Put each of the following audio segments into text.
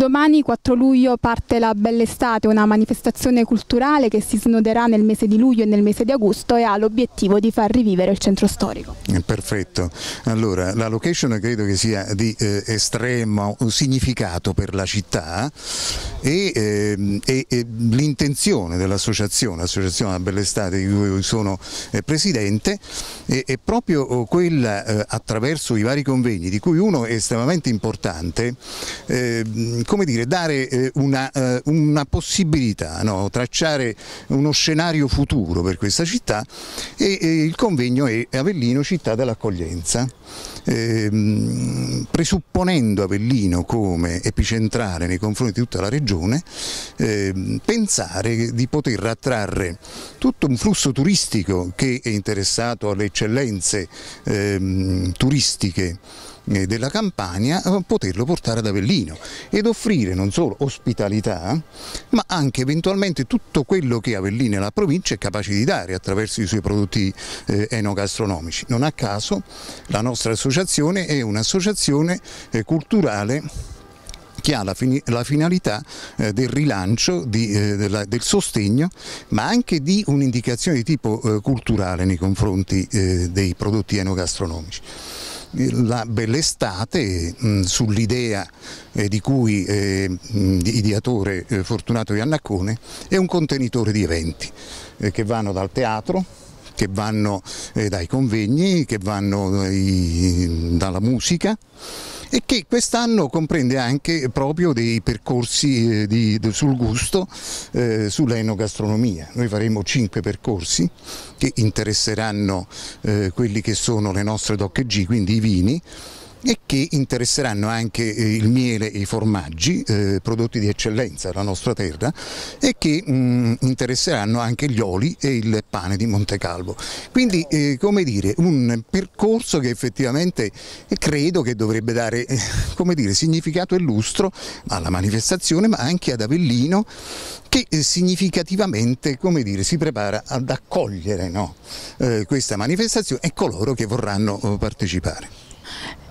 Domani 4 luglio parte la Bell'estate, una manifestazione culturale che si snoderà nel mese di luglio e nel mese di agosto e ha l'obiettivo di far rivivere il centro storico. Perfetto, allora la location credo che sia di eh, estremo significato per la città e, eh, e, e l'intenzione dell'associazione, l'associazione La Bell'estate di cui sono eh, presidente, è, è, proprio eh, quella eh, attraverso i vari convegni di cui uno è estremamente importante ehm, come dire, dare eh, una, eh, una possibilità, no? tracciare uno scenario futuro per questa città e eh, il convegno è Avellino città dell'accoglienza ehm, presupponendo Avellino come epicentrale nei confronti di tutta la regione, ehm, pensare di poter attrarre tutto un flusso turistico che è interessato alle eccellenze ehm, turistiche eh, della Campania eh, poterlo portare ad Avellino ed offrire non solo ospitalità ma anche eventualmente tutto quello che Avellino e la provincia è capace di dare attraverso i suoi prodotti eh, enogastronomici. Non a caso la nostra nostra associazione è un'associazione eh, culturale che ha la, fin la finalità eh, del rilancio, di, eh, della, del sostegno, ma anche di un'indicazione di tipo eh, culturale nei confronti eh, dei prodotti enogastronomici la bell'estate mm, sull'idea eh, di cui eh, mm, ideatore Fortunato Iannaccone è un contenitore di eventi che vanno dal teatro che vanno eh, dai convegni, che vanno eh, i, dalla musica e che quest'anno comprende anche proprio dei percorsi eh, di, di, sul gusto, eh, sull'enogastronomia. Noi faremo cinque percorsi che interesseranno eh, quelli che sono le nostre DOCG, quindi i vini, e che interesseranno anche eh, il miele e i formaggi, eh, prodotti di eccellenza della nostra terra, e che mh, mm, interesseranno anche gli oli e il pane di Montecalvo. Quindi, eh, come dire, un percorso che effettivamente credo che dovrebbe dare eh, dire, significato e lustro alla manifestazione, ma anche ad Avellino, che eh, significativamente dire, si prepara ad accogliere no, eh, questa manifestazione e coloro che vorranno partecipare.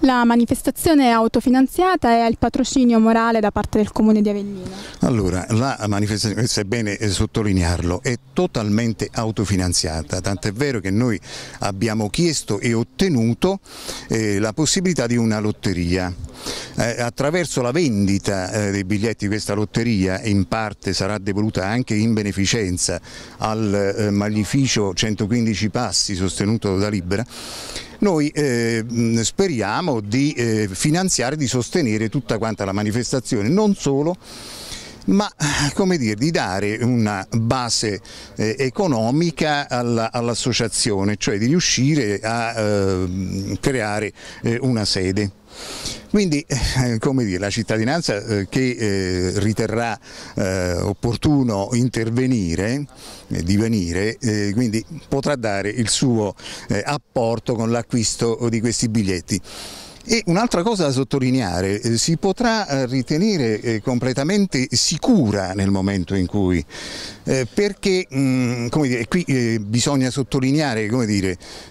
La manifestazione è autofinanziata e ha il patrocinio morale da parte del Comune di Avellino. Allora, la manifestazione, è bene eh, sottolinearlo, è totalmente autofinanziata, tant'è vero che noi abbiamo chiesto e ottenuto eh, la possibilità di una lotteria. Eh, attraverso la vendita eh, dei biglietti di questa lotteria in parte sarà devoluta anche in beneficenza al eh, maglificio 115 passi sostenuto da Libera noi eh, speriamo di eh, finanziare, di sostenere tutta quanta la manifestazione, non solo ma come dire, di dare una base eh, economica all'associazione, cioè di riuscire a eh, creare eh, una sede. Quindi eh, dire, la cittadinanza eh, che eh, riterrà opportuno intervenire, divenire, quindi potrà dare il suo apporto con l'acquisto di questi biglietti. E un'altra cosa da sottolineare, eh, si potrà eh, ritenere eh, completamente sicura nel momento in cui, perché mm, dire, qui bisogna sottolineare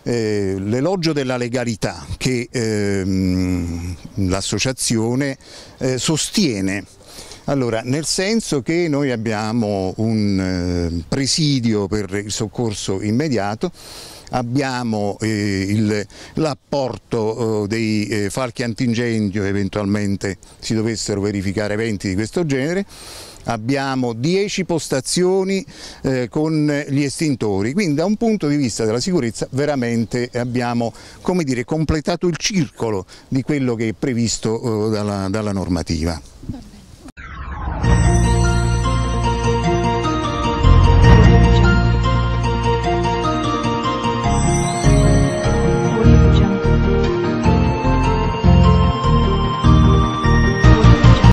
l'elogio della legalità che ehm, l'associazione sostiene. Allora, nel senso che noi abbiamo un presidio per il soccorso immediato abbiamo eh, l'apporto eh, dei eh, falchi antincendio eventualmente si dovessero verificare eventi di questo genere abbiamo 10 postazioni eh, con gli estintori, quindi da un punto di vista della sicurezza veramente abbiamo dire, completato il circolo di quello che è previsto eh, dalla, dalla normativa.